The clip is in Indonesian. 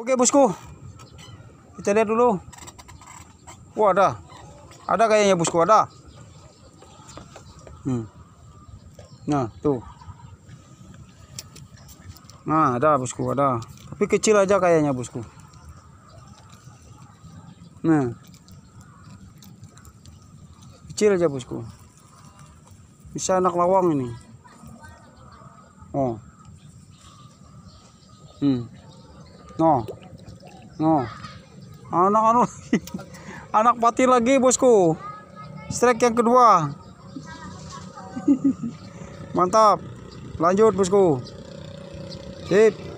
Oke bosku, kita lihat dulu. Wah ada, ada kayaknya bosku ada. Hmm. Nah tuh. Nah ada bosku ada, tapi kecil aja kayaknya bosku. Nah, kecil aja bosku. Bisa anak lawang ini. Oh. Hmm. No. No. Anak anu. anak anak pati lagi bosku. Strike yang kedua. Mantap. Lanjut bosku. Sip.